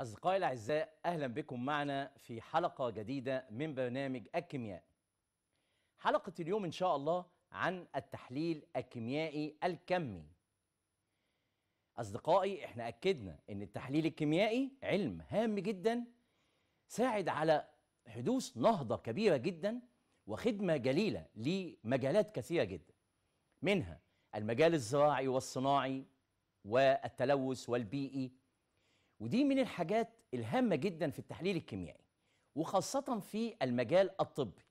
أصدقائي الأعزاء أهلا بكم معنا في حلقة جديدة من برنامج الكيمياء حلقة اليوم إن شاء الله عن التحليل الكيميائي الكمي أصدقائي إحنا أكدنا إن التحليل الكيميائي علم هام جدا ساعد على حدوث نهضة كبيرة جدا وخدمة جليلة لمجالات كثيرة جدا منها المجال الزراعي والصناعي والتلوث والبيئي ودي من الحاجات الهامه جدا في التحليل الكيميائي وخاصه في المجال الطبي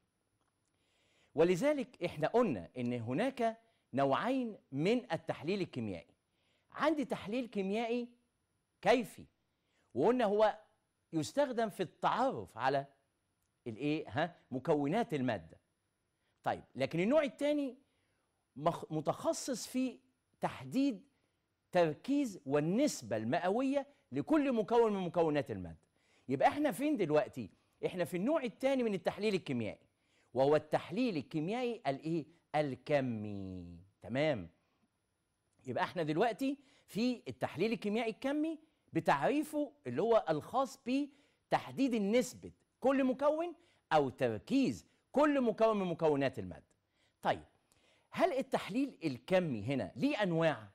ولذلك احنا قلنا ان هناك نوعين من التحليل الكيميائي عندي تحليل كيميائي كيفي وقلنا هو يستخدم في التعرف على الايه ها مكونات الماده طيب لكن النوع الثاني متخصص في تحديد تركيز والنسبه المئويه لكل مكون من مكونات الماده يبقى احنا فين دلوقتي احنا في النوع الثاني من التحليل الكيميائي وهو التحليل الكيميائي الايه الكمي تمام يبقى احنا دلوقتي في التحليل الكيميائي الكمي بتعريفه اللي هو الخاص بتحديد النسبه كل مكون او تركيز كل مكون من مكونات الماده طيب هل التحليل الكمي هنا ليه انواع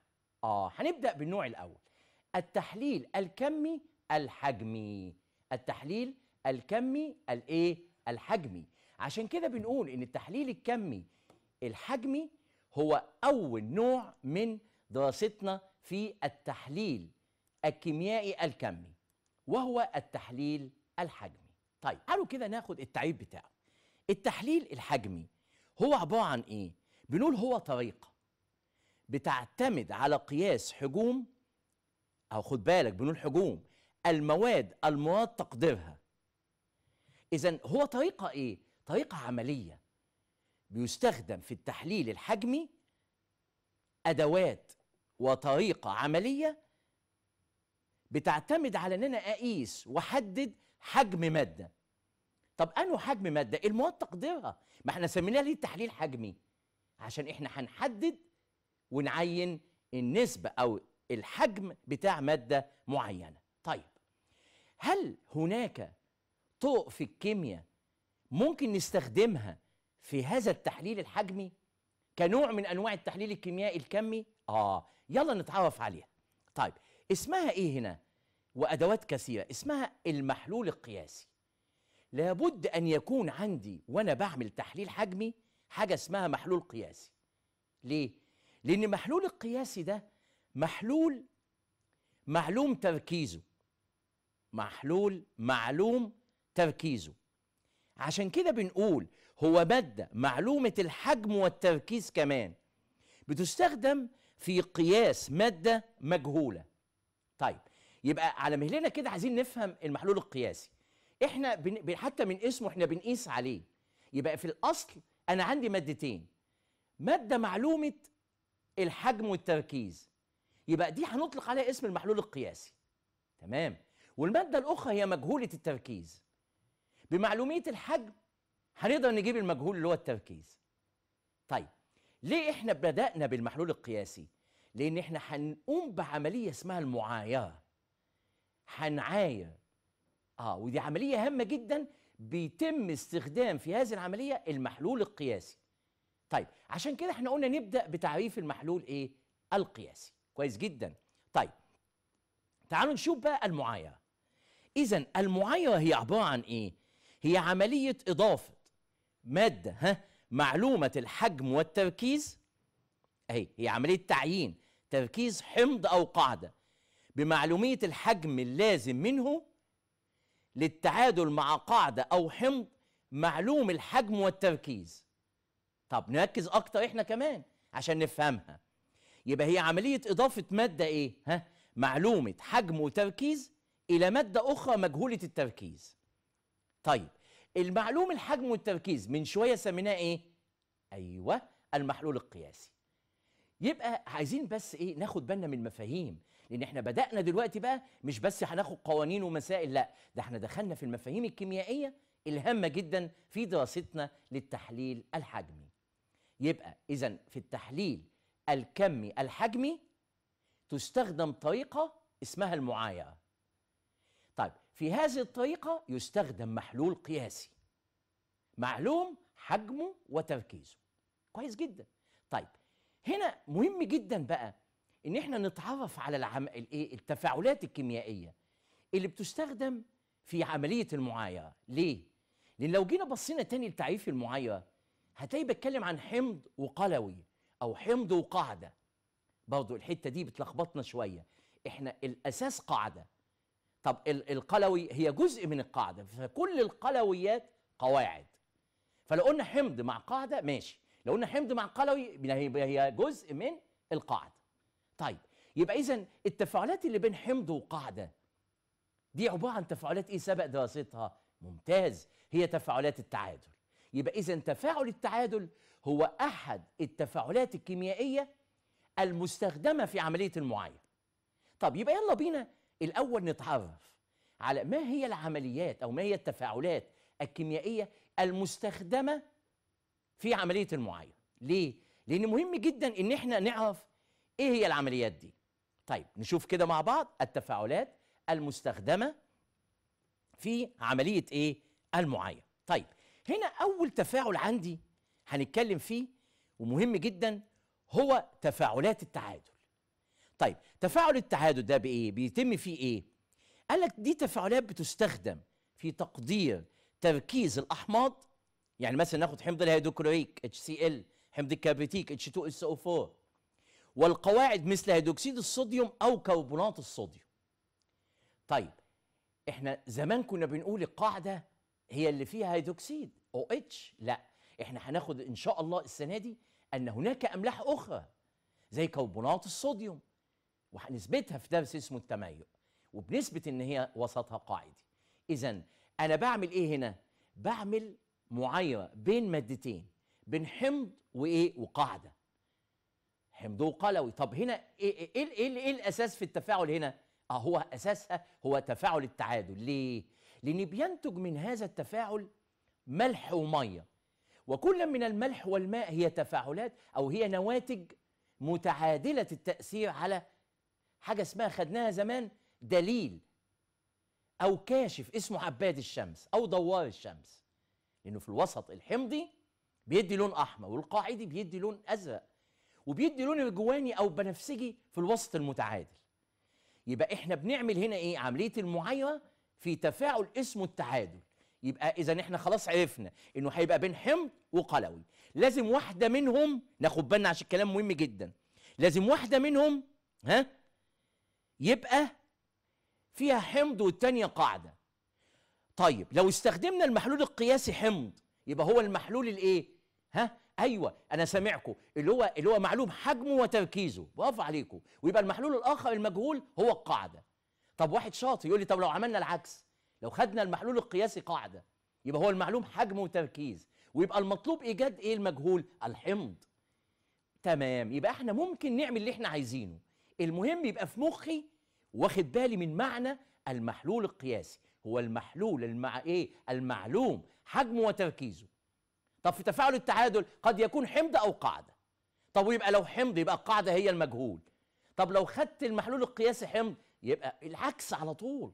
اه هنبدا بالنوع الاول التحليل الكمي الحجمي التحليل الكمي الايه الحجمي عشان كده بنقول ان التحليل الكمي الحجمي هو اول نوع من دراستنا في التحليل الكيميائي الكمي وهو التحليل الحجمي طيب تعالوا كده ناخد التعريف بتاعه التحليل الحجمي هو عباره عن ايه بنقول هو طريقه بتعتمد على قياس حجوم أو خد بالك بنقول حجوم المواد المراد تقديرها إذا هو طريقة إيه؟ طريقة عملية بيستخدم في التحليل الحجمي أدوات وطريقة عملية بتعتمد على أن أنا أقيس وأحدد حجم مادة طب أنه حجم مادة؟ المواد تقديرها ما احنا سميناها ليه تحليل حجمي عشان احنا هنحدد ونعين النسبة أو الحجم بتاع ماده معينه طيب هل هناك طرق في الكيمياء ممكن نستخدمها في هذا التحليل الحجمي كنوع من انواع التحليل الكيميائي الكمي اه يلا نتعرف عليها طيب اسمها ايه هنا وادوات كثيره اسمها المحلول القياسي لابد ان يكون عندي وانا بعمل تحليل حجمي حاجه اسمها محلول قياسي ليه لان المحلول القياسي ده محلول معلوم تركيزه محلول معلوم تركيزه عشان كده بنقول هو مادة معلومة الحجم والتركيز كمان بتستخدم في قياس مادة مجهولة طيب يبقى على مهلنا كده عايزين نفهم المحلول القياسي احنا بن... حتى من اسمه احنا بنقيس عليه يبقى في الاصل انا عندي مادتين ماده معلومه الحجم والتركيز يبقى دي هنطلق عليها اسم المحلول القياسي تمام والماده الاخرى هي مجهوله التركيز بمعلوميه الحجم هنقدر نجيب المجهول اللي هو التركيز طيب ليه احنا بدانا بالمحلول القياسي لان احنا هنقوم بعمليه اسمها المعايره هنعاير اه ودي عمليه هامه جدا بيتم استخدام في هذه العمليه المحلول القياسي طيب عشان كده احنا قلنا نبدا بتعريف المحلول ايه القياسي كويس جدا طيب تعالوا نشوف بقى المعايره اذا المعايره هي عباره عن ايه هي عمليه اضافه ماده ها معلومه الحجم والتركيز اهي هي عمليه تعيين تركيز حمض او قاعده بمعلوميه الحجم اللازم منه للتعادل مع قاعده او حمض معلوم الحجم والتركيز طب نركز اكتر احنا كمان عشان نفهمها يبقى هي عملية إضافة مادة إيه؟ ها؟ معلومة حجم وتركيز إلى مادة أخرى مجهولة التركيز. طيب المعلوم الحجم والتركيز من شوية سميناه إيه؟ أيوه المحلول القياسي. يبقى عايزين بس إيه؟ ناخد بالنا من المفاهيم لأن إحنا بدأنا دلوقتي بقى مش بس هناخد قوانين ومسائل لأ ده إحنا دخلنا في المفاهيم الكيميائية الهامة جدا في دراستنا للتحليل الحجمي. يبقى إذا في التحليل الكمي الحجمي تستخدم طريقة اسمها المعايرة طيب في هذه الطريقة يستخدم محلول قياسي معلوم حجمه وتركيزه كويس جدا طيب هنا مهم جدا بقى ان احنا نتعرف على العم... الايه التفاعلات الكيميائيه اللي بتستخدم في عمليه المعايره ليه لان لو جينا بصينا تاني لتعريف المعايره هتلاقي بتكلم عن حمض وقلوي او حمض وقاعده برضو الحته دي بتلخبطنا شويه احنا الاساس قاعده طب القلوي هي جزء من القاعده فكل القلويات قواعد فلو قلنا حمض مع قاعده ماشي لو قلنا حمض مع قلوي هي جزء من القاعده طيب يبقى اذا التفاعلات اللي بين حمض وقاعده دي عباره عن تفاعلات ايه سبق دراستها ممتاز هي تفاعلات التعادل يبقى اذا تفاعل التعادل هو أحد التفاعلات الكيميائية المستخدمة في عملية المعاينة طب يبقى يلا بينا الأول نتعرف على ما هي العمليات أو ما هي التفاعلات الكيميائية المستخدمة في عملية المعاينة ليه؟ لأن مهم جدا إن إحنا نعرف إيه هي العمليات دي طيب نشوف كده مع بعض التفاعلات المستخدمة في عملية إيه؟ المعاينة طيب هنا أول تفاعل عندي هنتكلم فيه ومهم جدا هو تفاعلات التعادل طيب تفاعل التعادل ده بايه بيتم فيه ايه قال لك دي تفاعلات بتستخدم في تقدير تركيز الاحماض يعني مثلا ناخد حمض الهيدروكلوريك HCl حمض الكبريتيك H2SO4 والقواعد مثل هيدروكسيد الصوديوم او كربونات الصوديوم طيب احنا زمان كنا بنقول القاعده هي اللي فيها هيدروكسيد او اتش لا احنا هناخد ان شاء الله السنه دي ان هناك املاح اخرى زي كربونات الصوديوم وهنثبتها في درس اسمه التميق وبنثبت ان هي وسطها قاعدي اذا انا بعمل ايه هنا بعمل معايره بين مادتين بين حمض وايه وقاعده حمض وقلوي طب هنا ايه ايه, إيه, إيه, إيه الاساس في التفاعل هنا اه هو اساسها هو تفاعل التعادل ليه لان بينتج من هذا التفاعل ملح وميه وكل من الملح والماء هي تفاعلات أو هي نواتج متعادلة التأثير على حاجة اسمها خدناها زمان دليل أو كاشف اسمه عباد الشمس أو دوار الشمس لأنه في الوسط الحمضي بيدي لون أحمر والقاعدي بيدي لون أزرق وبيدي لون الجواني أو بنفسجي في الوسط المتعادل يبقى احنا بنعمل هنا ايه عملية المعايرة في تفاعل اسمه التعادل يبقى اذا احنا خلاص عرفنا انه هيبقى بين حمض وقلوي لازم واحده منهم ناخد بالنا عشان الكلام مهم جدا لازم واحده منهم ها يبقى فيها حمض والتانيه قاعده طيب لو استخدمنا المحلول القياسي حمض يبقى هو المحلول الايه ها ايوه انا سامعكم اللي هو اللي هو معلوم حجمه وتركيزه بقف عليكم ويبقى المحلول الاخر المجهول هو القاعده طب واحد شاطر يقول لي طب لو عملنا العكس لو خدنا المحلول القياسي قاعده يبقى هو المعلوم حجم وتركيز ويبقى المطلوب ايجاد ايه المجهول الحمض تمام يبقى احنا ممكن نعمل اللي احنا عايزينه المهم يبقى في مخي واخد بالي من معنى المحلول القياسي هو المحلول المع ايه المعلوم حجمه وتركيزه طب في تفاعل التعادل قد يكون حمض او قاعده طب ويبقى لو حمض يبقى القاعده هي المجهول طب لو خدت المحلول القياسي حمض يبقى العكس على طول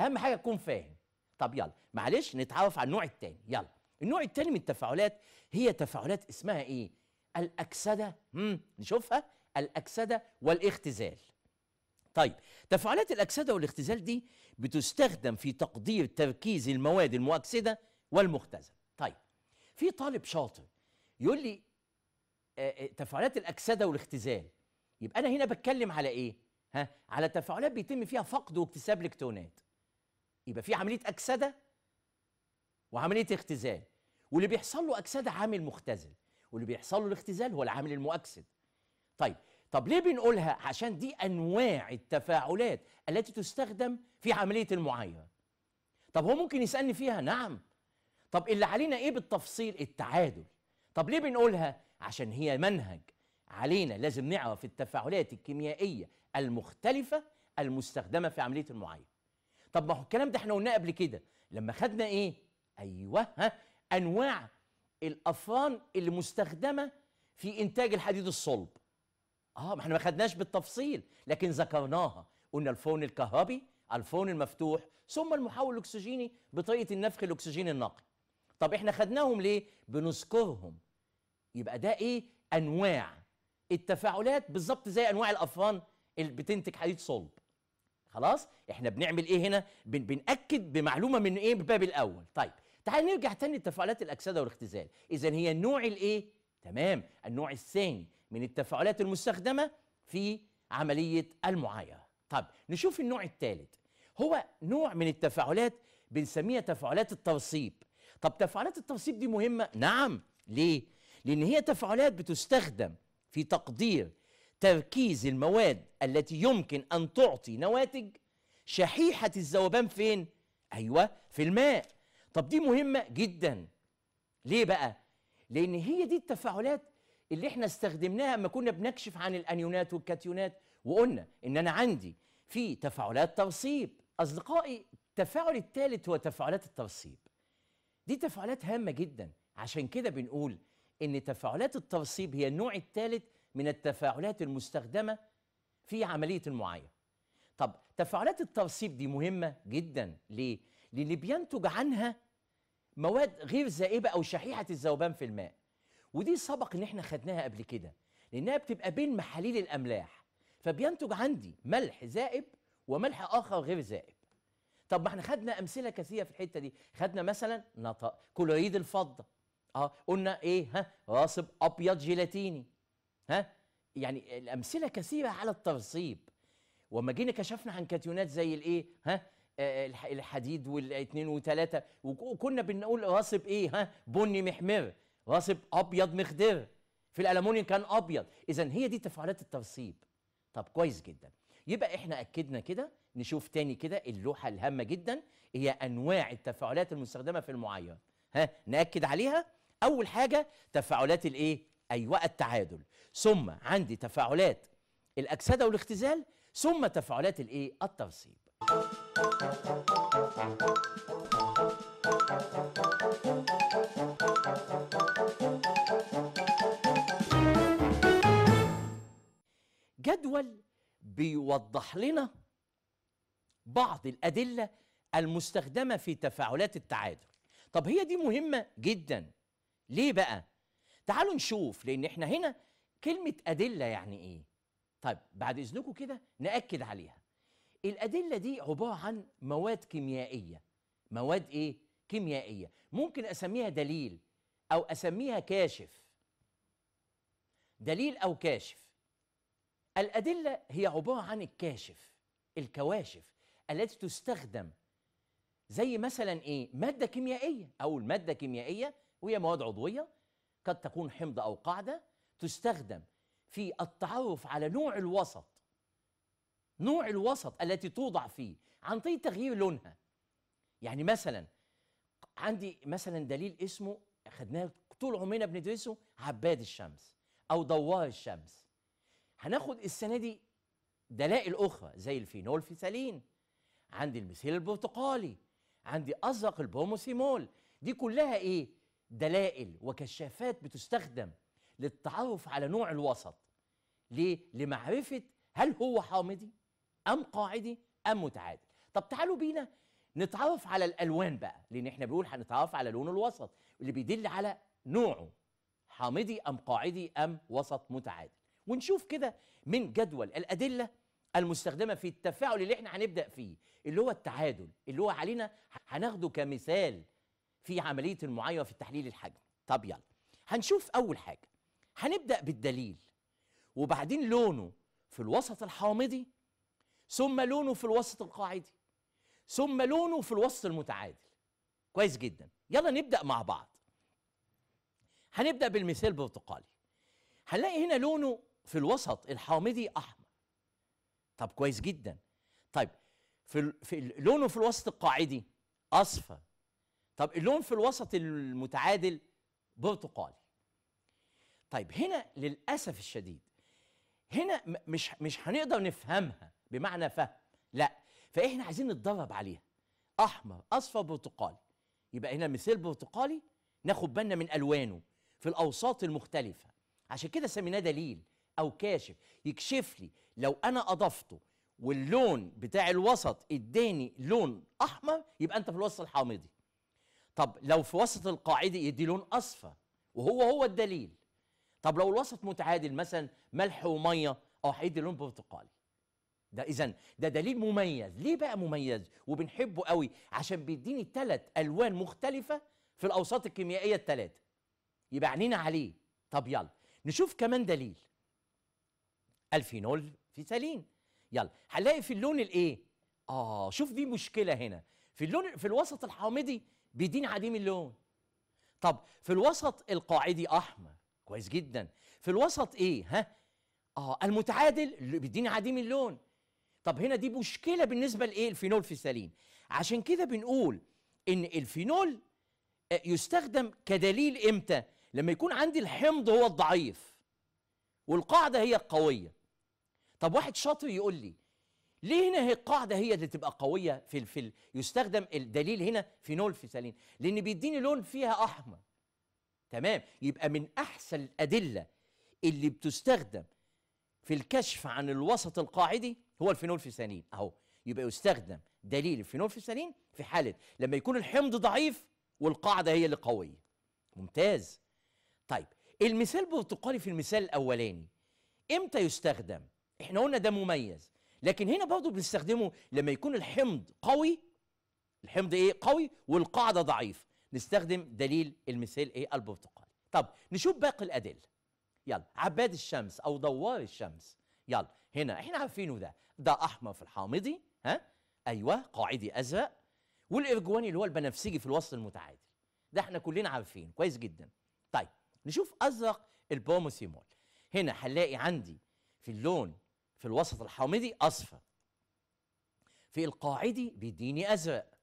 اهم حاجه تكون فاهم طب يلا معلش نتعرف على النوع الثاني يلا النوع الثاني من التفاعلات هي تفاعلات اسمها ايه الاكسده امم نشوفها الاكسده والاختزال طيب تفاعلات الاكسده والاختزال دي بتستخدم في تقدير تركيز المواد المؤكسده والمختزله طيب في طالب شاطر يقول لي آه، آه، تفاعلات الاكسده والاختزال يبقى انا هنا بتكلم على ايه ها على تفاعلات بيتم فيها فقد واكتساب الكترونات يبقى في عمليه اكسده وعمليه اختزال واللي بيحصل له اكسده عامل مختزل واللي بيحصل له الاختزال هو العامل المؤكسد طيب طب ليه بنقولها عشان دي انواع التفاعلات التي تستخدم في عمليه المعايره طب هو ممكن يسالني فيها نعم طب اللي علينا ايه بالتفصيل التعادل طب ليه بنقولها عشان هي منهج علينا لازم نعرف التفاعلات الكيميائيه المختلفه المستخدمه في عمليه المعايره طب ما هو الكلام ده احنا قلناه قبل كده لما خدنا ايه ايوه ها انواع الافران اللي مستخدمه في انتاج الحديد الصلب اه ما احنا ما خدناش بالتفصيل لكن ذكرناها قلنا الفرن الكهربي الفرن المفتوح ثم المحول الاكسجيني بطريقه النفخ الاكسجيني النقي طب احنا خدناهم ليه بنذكرهم يبقى ده ايه انواع التفاعلات بالظبط زي انواع الافران اللي بتنتج حديد صلب خلاص احنا بنعمل ايه هنا بن بناكد بمعلومه من ايه الباب الاول طيب تعال نرجع تاني لتفاعلات الاكسده والاختزال اذا هي النوع الايه تمام النوع الثاني من التفاعلات المستخدمه في عمليه المعايره طب نشوف النوع الثالث هو نوع من التفاعلات بنسميها تفاعلات الترصيب طب تفاعلات الترصيب دي مهمه نعم ليه لان هي تفاعلات بتستخدم في تقدير تركيز المواد التي يمكن أن تعطي نواتج شحيحة الذوبان فين؟ أيوة في الماء طب دي مهمة جدا ليه بقى؟ لأن هي دي التفاعلات اللي احنا استخدمناها لما كنا بنكشف عن الأنيونات والكاتيونات وقلنا إن أنا عندي في تفاعلات ترصيب أصدقائي التفاعل الثالث هو تفاعلات الترصيب دي تفاعلات هامة جدا عشان كده بنقول إن تفاعلات الترصيب هي النوع الثالث من التفاعلات المستخدمة في عملية المعاينة طب تفاعلات الترسيب دي مهمة جدا ليه؟ لأن بينتج عنها مواد غير ذائبة أو شحيحة الذوبان في الماء ودي سبق ان احنا خدناها قبل كده لانها بتبقى بين محاليل الاملاح فبينتج عندي ملح ذائب وملح اخر غير ذائب طب ما احنا خدنا امثله كثيره في الحته دي خدنا مثلا نط... كلوريد الفضه اه قلنا ايه ها راسب ابيض جيلاتيني ها يعني الامثله كثيره على الترصيب وما جينا كشفنا عن كاتيونات زي الايه ها آه، الحديد والاثنين وثلاثه وكنا بنقول راسب ايه ها بني محمر راسب ابيض مخدر في الالومنيوم كان ابيض اذا هي دي تفاعلات الترصيب طب كويس جدا يبقى احنا اكدنا كده نشوف تاني كده اللوحه الهامه جدا هي انواع التفاعلات المستخدمه في المعايره ها ناكد عليها اول حاجه تفاعلات الايه أيوة التعادل ثم عندي تفاعلات الأكسدة والاختزال ثم تفاعلات الإيه الترسيب جدول بيوضح لنا بعض الأدلة المستخدمة في تفاعلات التعادل طب هي دي مهمة جدا ليه بقى؟ تعالوا نشوف لان احنا هنا كلمه ادله يعني ايه طيب بعد اذنكم كده ناكد عليها الادله دي عباره عن مواد كيميائيه مواد ايه كيميائيه ممكن اسميها دليل او اسميها كاشف دليل او كاشف الادله هي عباره عن الكاشف الكواشف التي تستخدم زي مثلا ايه ماده كيميائيه او الماده كيميائيه وهي مواد عضويه قد تكون حمضة أو قاعدة تستخدم في التعرف على نوع الوسط نوع الوسط التي توضع فيه عن طريق تغيير لونها يعني مثلا عندي مثلا دليل اسمه اخذناه طول عمرنا بندرسه عباد الشمس او دوار الشمس هناخد السنه دي دلائل اخرى زي الفينول فيثالين عندي المثيل البرتقالي عندي ازرق البوموسيمول دي كلها ايه دلائل وكشافات بتستخدم للتعرف على نوع الوسط ليه؟ لمعرفة هل هو حامضي أم قاعدي أم متعادل طب تعالوا بينا نتعرف على الألوان بقى لأن احنا بنقول هنتعرف على لون الوسط اللي بيدل على نوعه حامضي أم قاعدي أم وسط متعادل ونشوف كده من جدول الأدلة المستخدمة في التفاعل اللي احنا هنبدأ فيه اللي هو التعادل اللي هو علينا هناخده كمثال في عمليه المعايره في التحليل الحجم طب يلا هنشوف اول حاجه هنبدا بالدليل وبعدين لونه في الوسط الحامضي ثم لونه في الوسط القاعدي ثم لونه في الوسط المتعادل كويس جدا يلا نبدا مع بعض هنبدا بالمثال برتقالي هنلاقي هنا لونه في الوسط الحامضي احمر طب كويس جدا طيب في, في لونه في الوسط القاعدي اصفر طب اللون في الوسط المتعادل برتقالي طيب هنا للاسف الشديد هنا مش مش هنقدر نفهمها بمعنى فهم لا فاحنا عايزين نتدرب عليها احمر اصفر برتقالي يبقى هنا مثال برتقالي ناخد بالنا من الوانه في الاوساط المختلفه عشان كده سميناه دليل او كاشف يكشف لي لو انا اضفته واللون بتاع الوسط اداني لون احمر يبقى انت في الوسط الحامضي طب لو في وسط القاعدي يدي لون اصفى وهو هو الدليل طب لو الوسط متعادل مثلا ملح وميه اه هيدي لون برتقالي ده اذا ده دليل مميز ليه بقى مميز وبنحبه قوي عشان بيديني ثلاث الوان مختلفه في الاوساط الكيميائيه الثلاثه يبقى عينينا عليه طب يلا نشوف كمان دليل الفينول في ثالين يلا هنلاقي في اللون الايه اه شوف دي مشكله هنا في اللون في الوسط الحامضي بيديني عديم اللون طب في الوسط القاعدي احمر كويس جدا في الوسط ايه ها اه المتعادل بيديني عديم اللون طب هنا دي مشكله بالنسبه لايه الفينول في السليم عشان كده بنقول ان الفينول آه، يستخدم كدليل امتى لما يكون عندي الحمض هو الضعيف والقاعده هي القويه طب واحد شاطر يقول لي ليه هنا هي القاعده هي اللي تبقى قويه في الفيل يستخدم الدليل هنا فينول فيسالين لان بيديني لون فيها احمر تمام يبقى من احسن الادله اللي بتستخدم في الكشف عن الوسط القاعدي هو الفينول فيسالين اهو يبقى يستخدم دليل الفينول فيسالين في حاله لما يكون الحمض ضعيف والقاعده هي اللي قويه ممتاز طيب المثال برتقالي في المثال الاولاني امتى يستخدم احنا قلنا ده مميز لكن هنا برضه بنستخدمه لما يكون الحمض قوي الحمض ايه قوي والقاعده ضعيف نستخدم دليل المثال ايه البرتقالي طب نشوف باقي الادله يلا عباد الشمس او دوار الشمس يلا هنا احنا عارفينه ده ده احمر في الحامضي ها ايوه قاعدي ازرق والارجواني اللي هو البنفسجي في الوسط المتعادل ده احنا كلنا عارفينه كويس جدا طيب نشوف ازرق البروموسيمول هنا هنلاقي عندي في اللون في الوسط الحامضي أصفى في القاعدي بيديني أزرق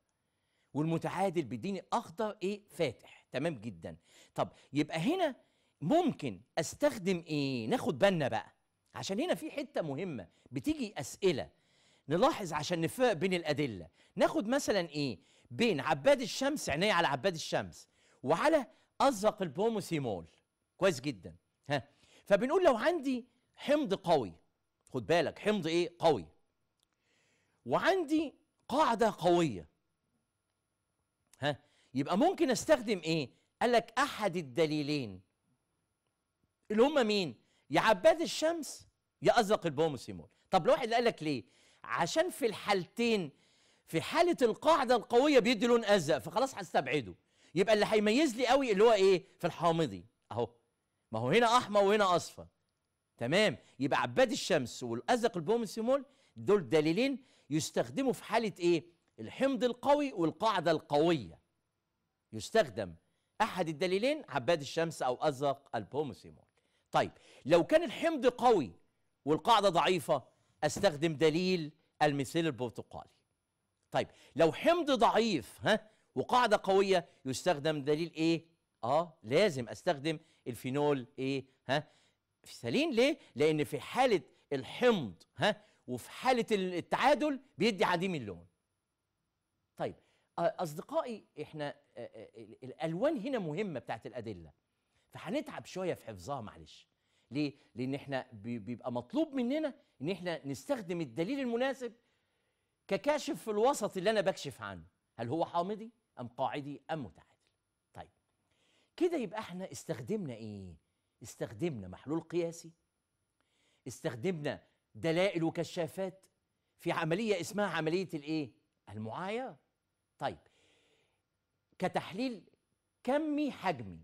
والمتعادل بيديني أخضر إيه فاتح تمام جدا طب يبقى هنا ممكن أستخدم إيه ناخد بالنا بقى عشان هنا في حتة مهمة بتيجي أسئلة نلاحظ عشان نفرق بين الأدلة ناخد مثلا إيه بين عباد الشمس عينيا على عباد الشمس وعلى أزرق البروموسيمول كويس جدا ها فبنقول لو عندي حمض قوي خد بالك حمض ايه قوي وعندي قاعده قويه ها يبقى ممكن استخدم ايه قال لك احد الدليلين اللي هما مين يا عباد الشمس يا ازرق البوموسيمول طب الواحد قال لك ليه عشان في الحالتين في حاله القاعده القويه بيدي لون ازرق فخلاص هستبعده يبقى اللي هيميز لي قوي اللي هو ايه في الحامضي اهو ما هو هنا احمر وهنا اصفر تمام يبقى عباد الشمس والازق البومسيمول دول دليلين يستخدموا في حاله ايه الحمض القوي والقاعده القويه يستخدم احد الدليلين عباد الشمس او ازق البومسيمول طيب لو كان الحمض قوي والقاعده ضعيفه استخدم دليل الميثيل البرتقالي طيب لو حمض ضعيف ها وقاعده قويه يستخدم دليل ايه اه لازم استخدم الفينول ايه ها في سليم ليه؟ لأن في حالة الحمض ها وفي حالة التعادل بيدي عديم اللون. طيب أصدقائي احنا الألوان هنا مهمة بتاعت الأدلة فهنتعب شوية في حفظها معلش. ليه؟ لأن احنا بيبقى مطلوب مننا إن احنا نستخدم الدليل المناسب ككاشف في الوسط اللي أنا بكشف عنه. هل هو حامضي أم قاعدي أم متعادل؟ طيب كده يبقى احنا استخدمنا إيه؟ استخدمنا محلول قياسي استخدمنا دلائل وكشافات في عملية اسمها عملية الايه؟ المعايرة طيب كتحليل كمي حجمي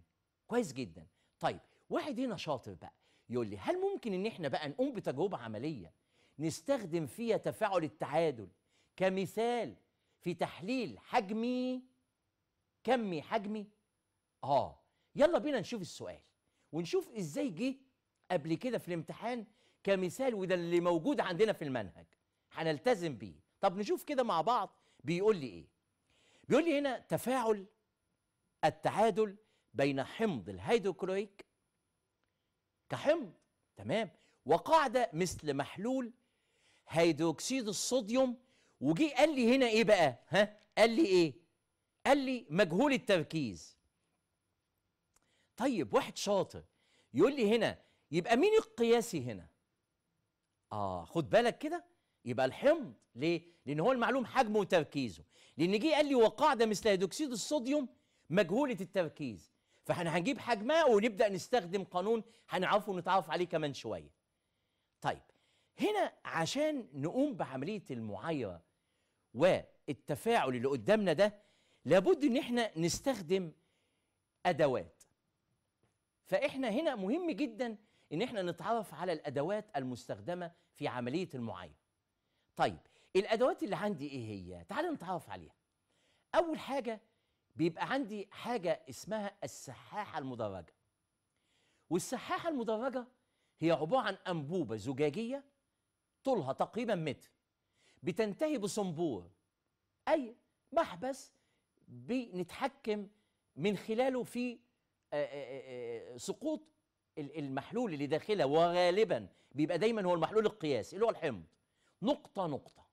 كويس جدا طيب واحد هنا شاطر بقى يقول لي هل ممكن ان احنا بقى نقوم بتجربة عملية نستخدم فيها تفاعل التعادل كمثال في تحليل حجمي كمي حجمي اه يلا بينا نشوف السؤال ونشوف ازاي جه قبل كده في الامتحان كمثال وده اللي موجود عندنا في المنهج هنلتزم بيه طب نشوف كده مع بعض بيقول لي ايه بيقول لي هنا تفاعل التعادل بين حمض الهيدروكلوريك كحمض تمام وقاعده مثل محلول هيدروكسيد الصوديوم وجي قال لي هنا ايه بقى ها قال لي ايه قال لي مجهول التركيز طيب واحد شاطر يقول لي هنا يبقى مين القياسي هنا اه خد بالك كده يبقى الحمض ليه لان هو المعلوم حجمه وتركيزه لان جه قال لي وقاعده مثل هيدروكسيد الصوديوم مجهوله التركيز فاحنا هنجيب حجمها ونبدا نستخدم قانون هنعرفه ونتعرف عليه كمان شويه طيب هنا عشان نقوم بعمليه المعايره والتفاعل اللي قدامنا ده لابد ان احنا نستخدم ادوات فاحنا هنا مهم جدا ان احنا نتعرف على الادوات المستخدمه في عمليه المعاينه طيب الادوات اللي عندي ايه هي تعال نتعرف عليها اول حاجه بيبقى عندي حاجه اسمها السحاحه المدرجه والسحاحه المدرجه هي عباره عن انبوبه زجاجيه طولها تقريبا متر بتنتهي بصنبور اي محبس بنتحكم من خلاله في آه، آه، آه، سقوط المحلول اللي داخلها وغالبا بيبقى دايما هو المحلول القياسي اللي هو الحمض نقطة نقطة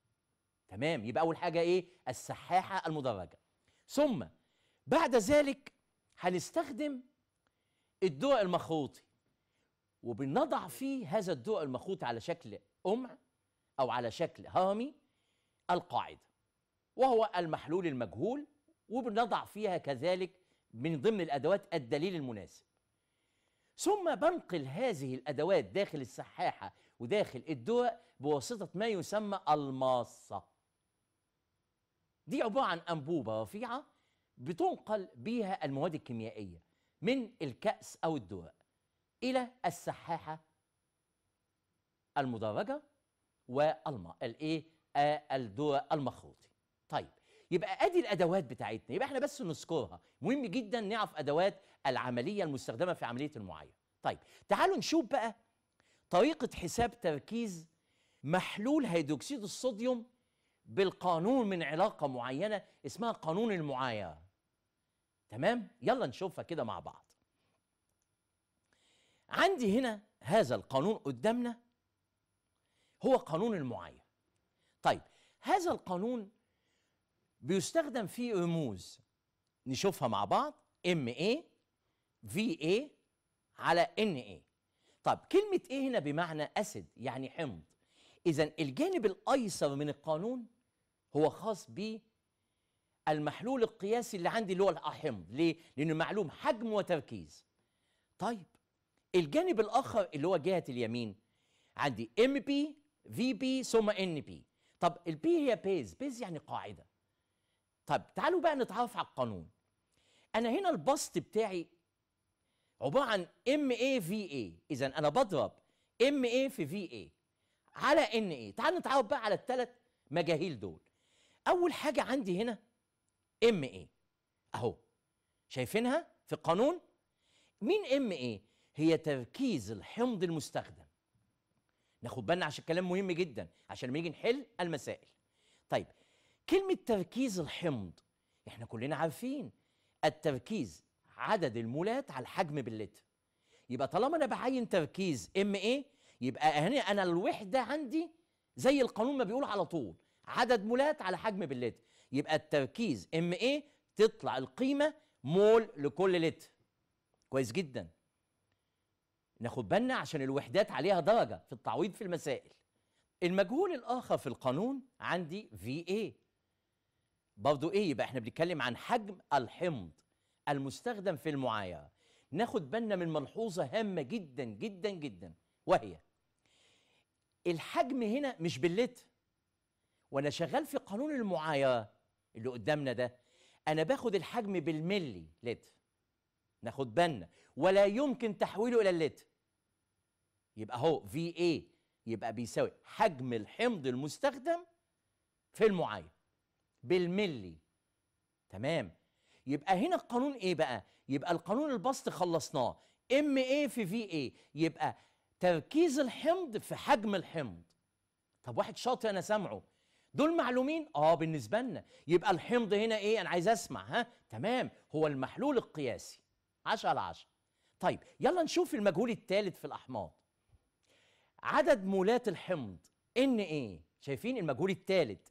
تمام يبقى أول حاجة إيه السحاحة المدرجة ثم بعد ذلك هنستخدم الضوء المخروطي وبنضع فيه هذا الضوء المخروطي على شكل أمع أو على شكل هامي القاعدة وهو المحلول المجهول وبنضع فيها كذلك من ضمن الادوات الدليل المناسب ثم بنقل هذه الادوات داخل السحاحه وداخل الدواء بواسطه ما يسمى الماصه دي عباره عن انبوبه رفيعه بتنقل بيها المواد الكيميائيه من الكاس او الدواء الى السحاحه المدرجه والماء الايه آه، الدواء المخروطي طيب يبقى ادي الادوات بتاعتنا يبقى احنا بس نذكرها مهم جدا نعرف ادوات العمليه المستخدمه في عمليه المعاينه طيب تعالوا نشوف بقى طريقه حساب تركيز محلول هيدروكسيد الصوديوم بالقانون من علاقه معينه اسمها قانون المعايره تمام يلا نشوفها كده مع بعض عندي هنا هذا القانون قدامنا هو قانون المعايره طيب هذا القانون بيستخدم فيه رموز نشوفها مع بعض ام اي في اي على ان اي طب كلمة ايه هنا بمعنى أسد يعني حمض إذا الجانب الأيسر من القانون هو خاص ب المحلول القياسي اللي عندي اللي هو الحمض ليه؟ لأنه معلوم حجم وتركيز طيب الجانب الآخر اللي هو جهة اليمين عندي ام بي في بي ثم ان بي طب البي هي بيز بيز يعني قاعدة طب تعالوا بقى نتعرف على القانون انا هنا البسط بتاعي عباره عن ام اي في اي اذا انا بضرب ام اي في في اي على ان اي تعالوا نتعرف بقى على الثلاث مجاهيل دول اول حاجه عندي هنا ام اي اهو شايفينها في القانون مين ام اي هي تركيز الحمض المستخدم ناخد بالنا عشان الكلام مهم جدا عشان لما نيجي نحل المسائل طيب كلمة تركيز الحمض احنا كلنا عارفين التركيز عدد المولات على الحجم باللتر يبقى طالما انا بعين تركيز ام ايه يبقى هنا انا الوحدة عندي زي القانون ما بيقول على طول عدد مولات على حجم باللتر يبقى التركيز ام ايه تطلع القيمة مول لكل لتر كويس جدا ناخد بالنا عشان الوحدات عليها درجة في التعويض في المسائل المجهول الآخر في القانون عندي في ايه برضو ايه يبقى احنا بنتكلم عن حجم الحمض المستخدم في المعايره ناخد بالنا من ملحوظه هامه جدا جدا جدا وهي الحجم هنا مش باللتر وانا شغال في قانون المعايره اللي قدامنا ده انا باخد الحجم بالملي لتر ناخد بالنا ولا يمكن تحويله الى اللتر يبقى هو في ايه يبقى بيساوي حجم الحمض المستخدم في المعايره بالملي تمام يبقى هنا القانون ايه بقى يبقى القانون البسط خلصناه ام ايه في في ايه يبقى تركيز الحمض في حجم الحمض طب واحد شاطر انا سامعه دول معلومين اه بالنسبه لنا يبقى الحمض هنا ايه انا عايز اسمع ها تمام هو المحلول القياسي 10 على 10 طيب يلا نشوف المجهول الثالث في الاحماض عدد مولات الحمض ان ايه شايفين المجهول الثالث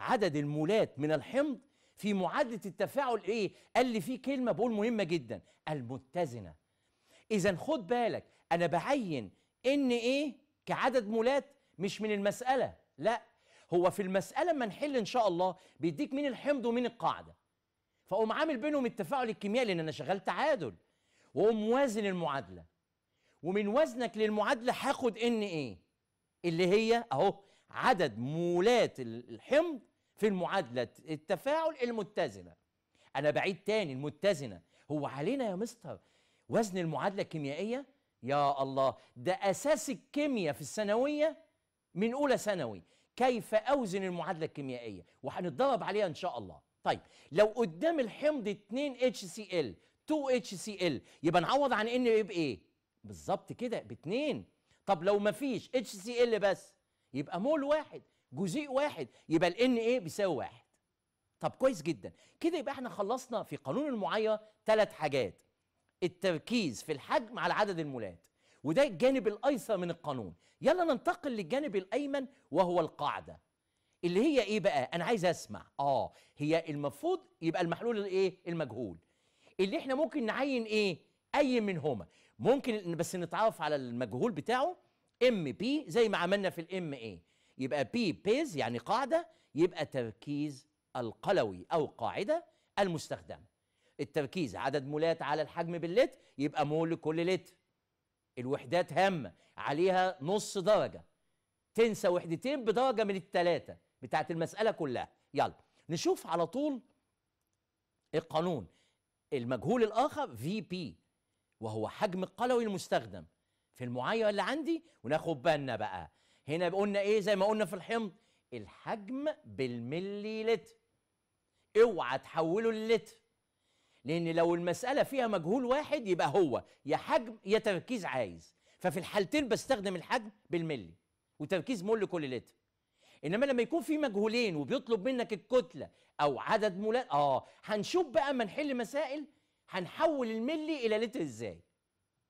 عدد المولات من الحمض في معادله التفاعل ايه؟ قال لي في كلمه بقول مهمه جدا المتزنه. اذا خد بالك انا بعين ان ايه كعدد مولات مش من المساله لا هو في المساله ما نحل ان شاء الله بيديك مين الحمض ومين القاعده. فاقوم عامل بينهم التفاعل الكيميائي لان انا شغال تعادل واقوم وازن المعادله. ومن وزنك للمعادله هاخد ان ايه؟ اللي هي اهو عدد مولات الحمض في المعادلة التفاعل المتزنة أنا بعيد تاني المتزنة هو علينا يا مستر وزن المعادلة الكيميائية يا الله ده أساس الكيمياء في الثانوية من أولى ثانوي كيف أوزن المعادلة الكيميائية وهنتدرب عليها إن شاء الله طيب لو قدام الحمض 2 HCl 2 HCl يبقى نعوض عن إن يبقى بإيه؟ بالظبط كده باتنين طب لو مفيش HCl بس يبقى مول واحد جزيء واحد يبقى الان ايه بيساوي واحد طب كويس جدا كده يبقى احنا خلصنا في قانون المعايه ثلاث حاجات التركيز في الحجم على عدد المولات وده الجانب الايسر من القانون يلا ننتقل للجانب الايمن وهو القاعده اللي هي ايه بقى انا عايز اسمع اه هي المفروض يبقى المحلول الايه المجهول اللي احنا ممكن نعين ايه اي منهما ممكن بس نتعرف على المجهول بتاعه ام بي زي ما عملنا في الام ايه يبقى بي بيز يعني قاعده يبقى تركيز القلوي او قاعده المستخدمه التركيز عدد مولات على الحجم باللتر يبقى مول لكل لتر الوحدات هامه عليها نص درجه تنسى وحدتين بدرجه من التلاتة بتاعت المساله كلها يلا نشوف على طول القانون المجهول الاخر في بي وهو حجم القلوي المستخدم في المعايره اللي عندي وناخد بالنا بقى هنا قلنا ايه زي ما قلنا في الحمض الحجم بالملي لتر اوعى تحوله للتر لان لو المساله فيها مجهول واحد يبقى هو يا حجم يا تركيز عايز ففي الحالتين بستخدم الحجم بالملي وتركيز مول كل لتر انما لما يكون في مجهولين وبيطلب منك الكتله او عدد مولات اه هنشوف بقى اما نحل مسائل هنحول الملي الى لتر ازاي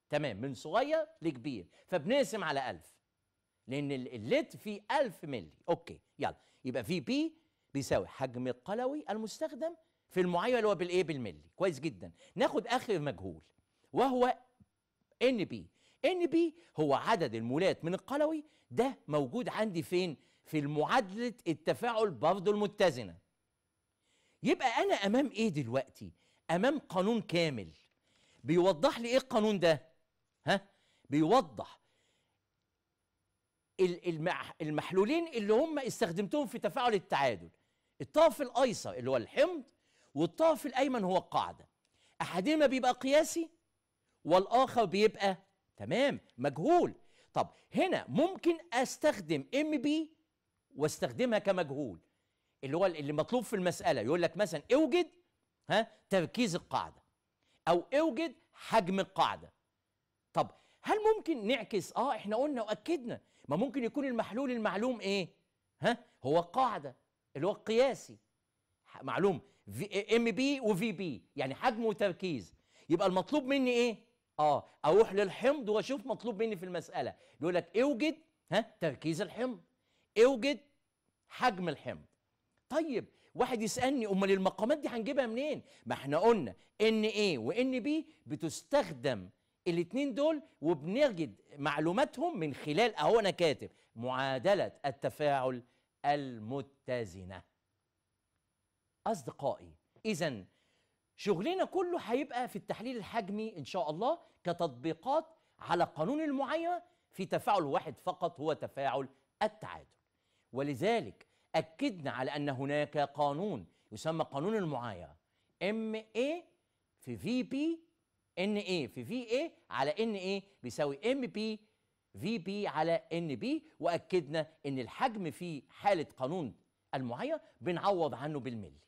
تمام من صغير لكبير فبنقسم على 1000 لان الليت فيه 1000 مللي اوكي يلا يبقى في بي بيساوي حجم القلوي المستخدم في المعايير اللي هو بالايه بالملي كويس جدا ناخد اخر مجهول وهو ان بي ان بي هو عدد المولات من القلوي ده موجود عندي فين في المعادله التفاعل برضه المتزنه يبقى انا امام ايه دلوقتي امام قانون كامل بيوضح لي ايه القانون ده ها بيوضح المحلولين اللي هم استخدمتهم في تفاعل التعادل الطرف الايسر اللي هو الحمض والطرف الايمن هو القاعده احدهما بيبقى قياسي والاخر بيبقى تمام مجهول طب هنا ممكن استخدم ام بي واستخدمها كمجهول اللي هو اللي مطلوب في المساله يقول لك مثلا اوجد ها تركيز القاعده او اوجد حجم القاعده طب هل ممكن نعكس اه احنا قلنا واكدنا ما ممكن يكون المحلول المعلوم ايه ها هو قاعده اللي هو القياسي معلوم إيه، ام بي وفي بي يعني حجم وتركيز يبقى المطلوب مني ايه اه اروح للحمض واشوف مطلوب مني في المساله يقول لك اوجد ها تركيز الحمض اوجد حجم الحمض طيب واحد يسالني امال المقامات دي هنجيبها منين ما احنا قلنا ان ايه وان بي بتستخدم الاثنين دول وبنجد معلوماتهم من خلال اهو انا كاتب معادله التفاعل المتزنه اصدقائي اذا شغلنا كله هيبقى في التحليل الحجمي ان شاء الله كتطبيقات على قانون المعايره في تفاعل واحد فقط هو تفاعل التعادل ولذلك اكدنا على ان هناك قانون يسمى قانون المعايره ام اي في في بي ان اي في في اي على ان اي بيساوي ام بي في بي على ان بي واكدنا ان الحجم في حاله قانون المعين بنعوض عنه بالملي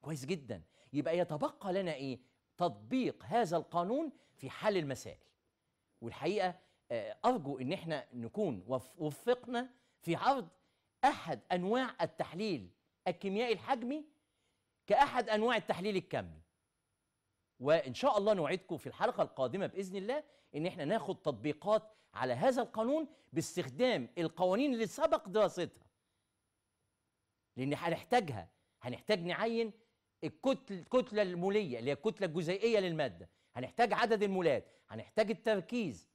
كويس جدا يبقى يتبقى لنا ايه تطبيق هذا القانون في حل المسائل والحقيقه آه، ارجو ان احنا نكون وفقنا في عرض احد انواع التحليل الكيميائي الحجمي كاحد انواع التحليل الكمي وان شاء الله نوعدكم في الحلقه القادمه باذن الله ان احنا ناخد تطبيقات على هذا القانون باستخدام القوانين اللي سبق دراستها لان هنحتاجها هنحتاج نعين الكتله الموليه اللي هي الكتله الجزيئيه للماده هنحتاج عدد المولات هنحتاج التركيز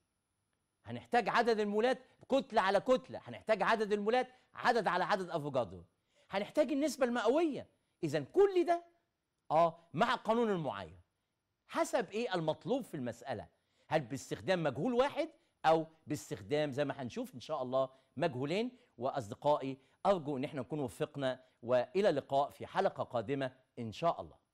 هنحتاج عدد المولات كتله على كتله هنحتاج عدد المولات عدد على عدد افوكادو هنحتاج النسبه المئويه اذا كل ده اه مع قانون المعايره حسب ايه المطلوب في المساله هل باستخدام مجهول واحد او باستخدام زي ما هنشوف ان شاء الله مجهولين واصدقائي ارجو ان احنا نكون وفقنا والى اللقاء في حلقه قادمه ان شاء الله